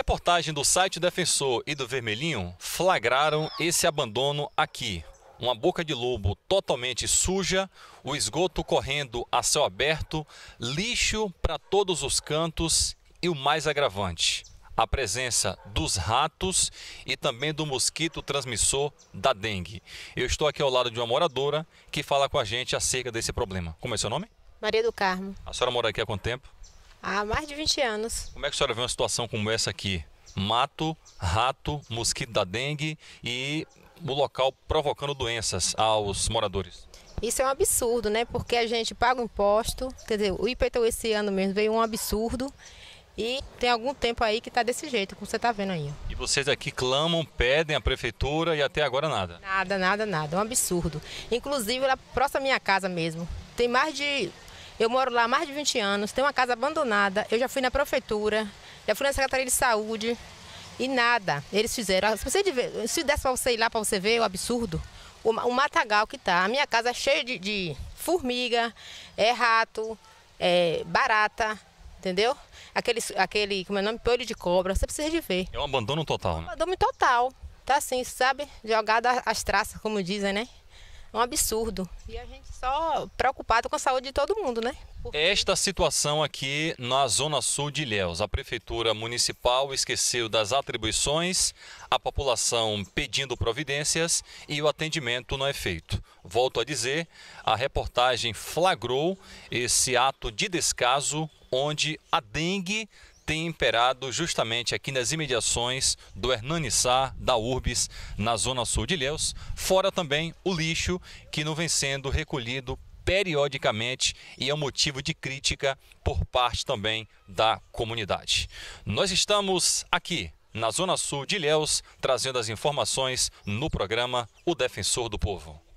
reportagem do site Defensor e do Vermelhinho flagraram esse abandono aqui. Uma boca de lobo totalmente suja, o esgoto correndo a céu aberto, lixo para todos os cantos e o mais agravante, a presença dos ratos e também do mosquito transmissor da dengue. Eu estou aqui ao lado de uma moradora que fala com a gente acerca desse problema. Como é seu nome? Maria do Carmo. A senhora mora aqui há quanto tempo? Há mais de 20 anos. Como é que a senhora vê uma situação como essa aqui? Mato, rato, mosquito da dengue e o local provocando doenças aos moradores. Isso é um absurdo, né? Porque a gente paga o imposto, quer dizer, o IPTU esse ano mesmo veio um absurdo. E tem algum tempo aí que está desse jeito, como você está vendo aí. E vocês aqui clamam, pedem à prefeitura e até agora nada? Nada, nada, nada. É um absurdo. Inclusive, lá próximo à minha casa mesmo. Tem mais de eu moro lá há mais de 20 anos, tenho uma casa abandonada, eu já fui na prefeitura, já fui na Secretaria de Saúde e nada. Eles fizeram. Se, você se desse para você ir lá para você ver o absurdo, o, o matagal que está. A minha casa é cheia de, de formiga, é rato, é barata, entendeu? Aquele, aquele, como é o nome? Piolho de cobra, você precisa de ver. É um abandono total, né? É um abandono total. Tá assim, sabe? Jogada às traças, como dizem, né? É um absurdo. E a gente só preocupado com a saúde de todo mundo, né? Esta situação aqui na Zona Sul de Ilhéus. A Prefeitura Municipal esqueceu das atribuições, a população pedindo providências e o atendimento não é feito. Volto a dizer, a reportagem flagrou esse ato de descaso onde a dengue tem imperado justamente aqui nas imediações do Hernani Sá, da Urbis, na zona sul de Ilhéus, fora também o lixo que não vem sendo recolhido periodicamente e é um motivo de crítica por parte também da comunidade. Nós estamos aqui na Zona Sul de Ilhéus, trazendo as informações no programa O Defensor do Povo.